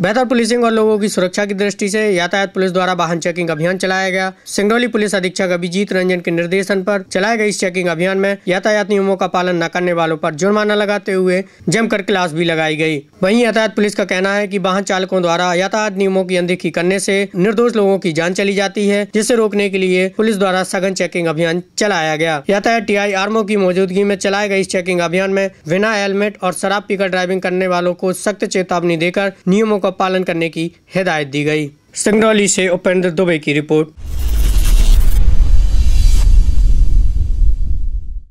बेहतर पुलिसिंग और लोगों की सुरक्षा की दृष्टि से यातायात पुलिस द्वारा वाहन चेकिंग अभियान चलाया गया सिंगरौली पुलिस अधीक्षक अभिजीत रंजन के निर्देशन पर चलाए गए इस चेकिंग अभियान में यातायात नियमों का पालन न करने वालों पर जुर्माना लगाते हुए जमकर क्लास भी लगाई गई वहीं यातायात पुलिस का कहना है की वाहन चालकों द्वारा यातायात नियमों की अनदेखी करने से निर्दोष लोगों की जान चली जाती है जिसे रोकने के लिए पुलिस द्वारा सघन चेकिंग अभियान चलाया गया यातायात टी आई आर्मो की मौजूदगी में चलाए गए इस चेकिंग अभियान में बिना हेलमेट और शराब पीकर ड्राइविंग करने वालों को सख्त चेतावनी देकर नियमों का पालन करने की हिदायत दी गई सिंगरौली से उपेंद्र दुबे की रिपोर्ट